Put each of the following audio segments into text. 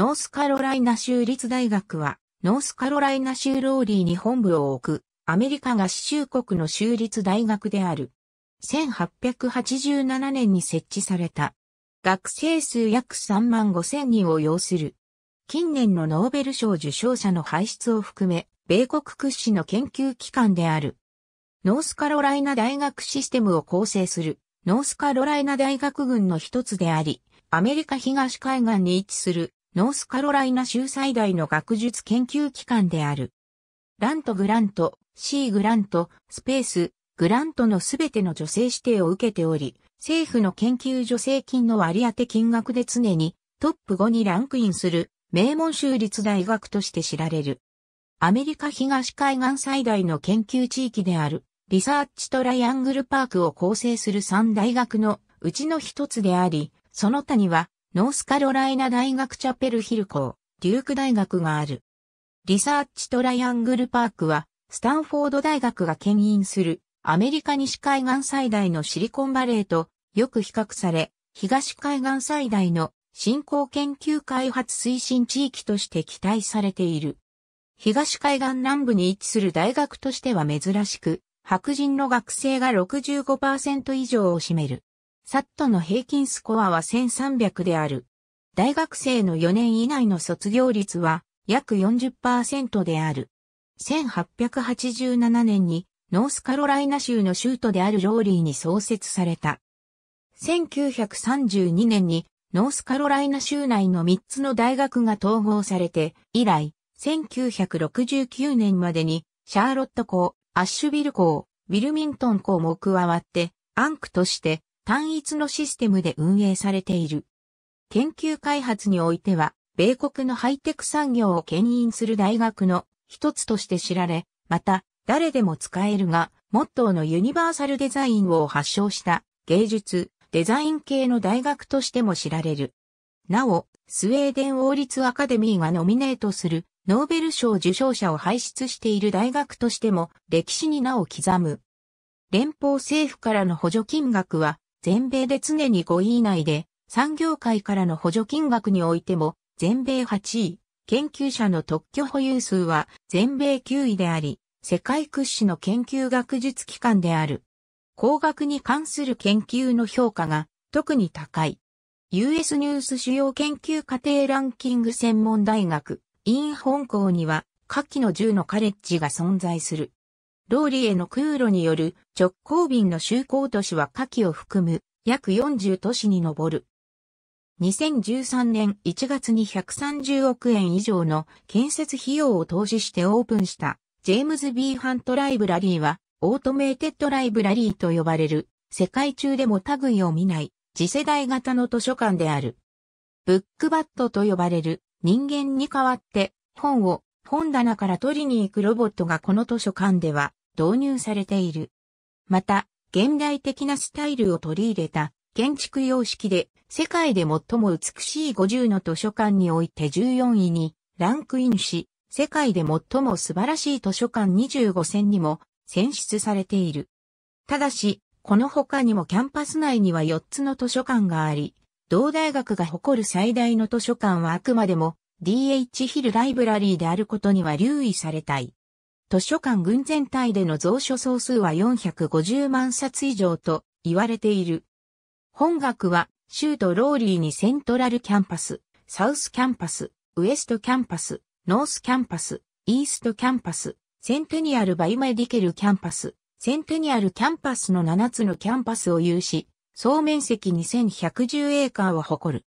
ノースカロライナ州立大学は、ノースカロライナ州ローリーに本部を置く、アメリカ合衆国の州立大学である。1887年に設置された。学生数約3万5千人を要する。近年のノーベル賞受賞者の輩出を含め、米国屈指の研究機関である。ノースカロライナ大学システムを構成する、ノースカロライナ大学群の一つであり、アメリカ東海岸に位置するノースカロライナ州最大の学術研究機関である。ラント・グラント、シー・グラント、スペース、グラントのすべての助成指定を受けており、政府の研究助成金の割当金額で常にトップ5にランクインする名門州立大学として知られる。アメリカ東海岸最大の研究地域であるリサーチトライアングルパークを構成する3大学のうちの一つであり、その他にはノースカロライナ大学チャペルヒル校、デューク大学がある。リサーチトライアングルパークは、スタンフォード大学が牽引するアメリカ西海岸最大のシリコンバレーとよく比較され、東海岸最大の振興研究開発推進地域として期待されている。東海岸南部に位置する大学としては珍しく、白人の学生が65%以上を占める。サットの平均スコアは1300である。大学生の4年以内の卒業率は約40%である。1887年にノースカロライナ州の州都であるローリーに創設された。1932年にノースカロライナ州内の3つの大学が統合されて、以来、1969年までにシャーロット校、アッシュビル校、ウィルミントン校も加わって、アンクとして単一のシステムで運営されている。研究開発においては、米国のハイテク産業を牽引する大学の一つとして知られ、また、誰でも使えるが、モットーのユニバーサルデザインを発祥した芸術、デザイン系の大学としても知られる。なお、スウェーデン王立アカデミーがノミネートするノーベル賞受賞者を輩出している大学としても歴史に名を刻む。連邦政府からの補助金額は全米で常に5位以内で、産業界からの補助金額においても、全米8位、研究者の特許保有数は全米9位であり、世界屈指の研究学術機関である。工学に関する研究の評価が特に高い。US ニュース主要研究家庭ランキング専門大学、イン本校には、下記の10のカレッジが存在する。ローリエの空路による直行便の就航都市は下記を含む約40都市に上る。2013年1月に130億円以上の建設費用を投資してオープンしたジェームズ・ B・ ハント・ライブラリーはオートメイテッド・ライブラリーと呼ばれる世界中でも類を見ない次世代型の図書館である。ブックバットと呼ばれる人間に代わって本を本棚から取りに行くロボットがこの図書館では導入されている。また、現代的なスタイルを取り入れた建築様式で世界で最も美しい50の図書館において14位にランクインし、世界で最も素晴らしい図書館25選にも選出されている。ただし、この他にもキャンパス内には4つの図書館があり、同大学が誇る最大の図書館はあくまでも DH ヒルライブラリーであることには留意されたい。図書館群全体での蔵書総数は450万冊以上と言われている。本学は、州都ローリーにセントラルキャンパス、サウスキャンパス、ウエストキャンパス、ノースキャンパス、イーストキャンパス、センテニアルバイメディケルキャンパス、センテニアルキャンパスの7つのキャンパスを有し、総面積2110エーカーを誇る。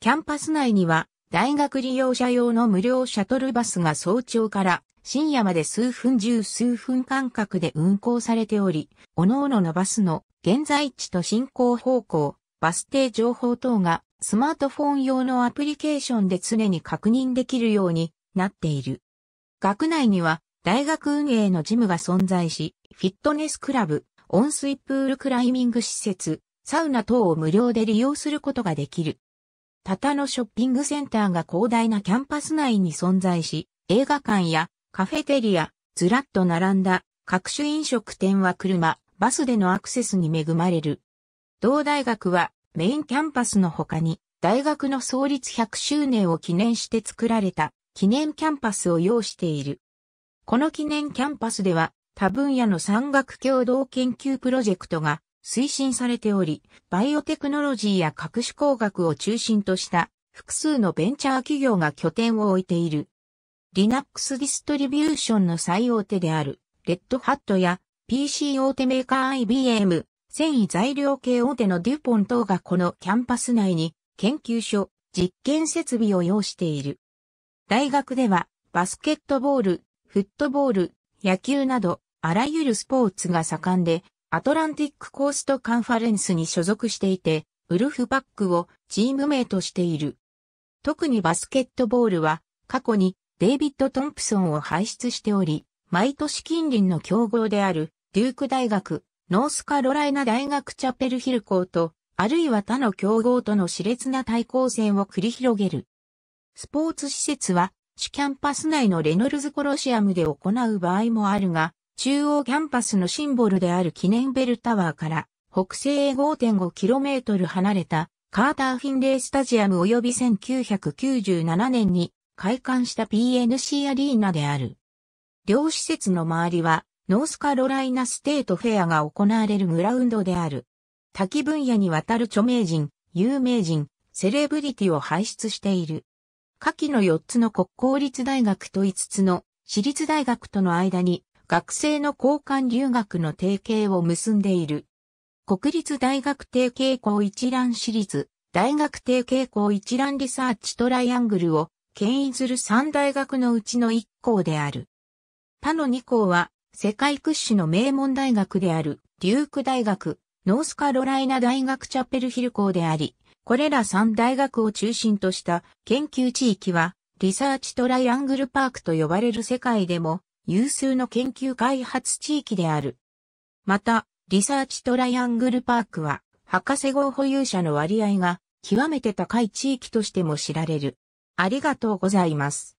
キャンパス内には、大学利用者用の無料シャトルバスが早朝から深夜まで数分十数分間隔で運行されており、各々のバスの現在地と進行方向、バス停情報等がスマートフォン用のアプリケーションで常に確認できるようになっている。学内には大学運営のジムが存在し、フィットネスクラブ、温水プールクライミング施設、サウナ等を無料で利用することができる。タタのショッピングセンターが広大なキャンパス内に存在し、映画館やカフェテリア、ずらっと並んだ各種飲食店は車、バスでのアクセスに恵まれる。同大学はメインキャンパスの他に大学の創立100周年を記念して作られた記念キャンパスを要している。この記念キャンパスでは他分野の産学共同研究プロジェクトが推進されており、バイオテクノロジーや各種工学を中心とした複数のベンチャー企業が拠点を置いている。Linux ディストリビューションの最大手である、レッドハットや PC 大手メーカー IBM、繊維材料系大手のデュポン等がこのキャンパス内に研究所、実験設備を要している。大学ではバスケットボール、フットボール、野球などあらゆるスポーツが盛んで、アトランティックコーストカンファレンスに所属していて、ウルフパックをチーム名としている。特にバスケットボールは過去にデイビッド・トンプソンを輩出しており、毎年近隣の競合である、デューク大学、ノースカロライナ大学チャペルヒル校と、あるいは他の競合との熾烈な対抗戦を繰り広げる。スポーツ施設は、主キャンパス内のレノルズコロシアムで行う場合もあるが、中央キャンパスのシンボルである記念ベルタワーから北西へ 5.5km 離れたカーター・フィンレイ・スタジアム及び1997年に開館した PNC アリーナである。両施設の周りは、ノースカロライナステートフェアが行われるグラウンドである。多岐分野にわたる著名人、有名人、セレブリティを輩出している。下記の4つの国公立大学と5つの私立大学との間に学生の交換留学の提携を結んでいる。国立大学提携校一覧私立、大学提携校一覧リサーチトライアングルを牽引する三大学のうちの一校である。他の二校は、世界屈指の名門大学である、デューク大学、ノースカロライナ大学チャペルヒル校であり、これら三大学を中心とした研究地域は、リサーチトライアングルパークと呼ばれる世界でも有数の研究開発地域である。また、リサーチトライアングルパークは、博士号保有者の割合が極めて高い地域としても知られる。ありがとうございます。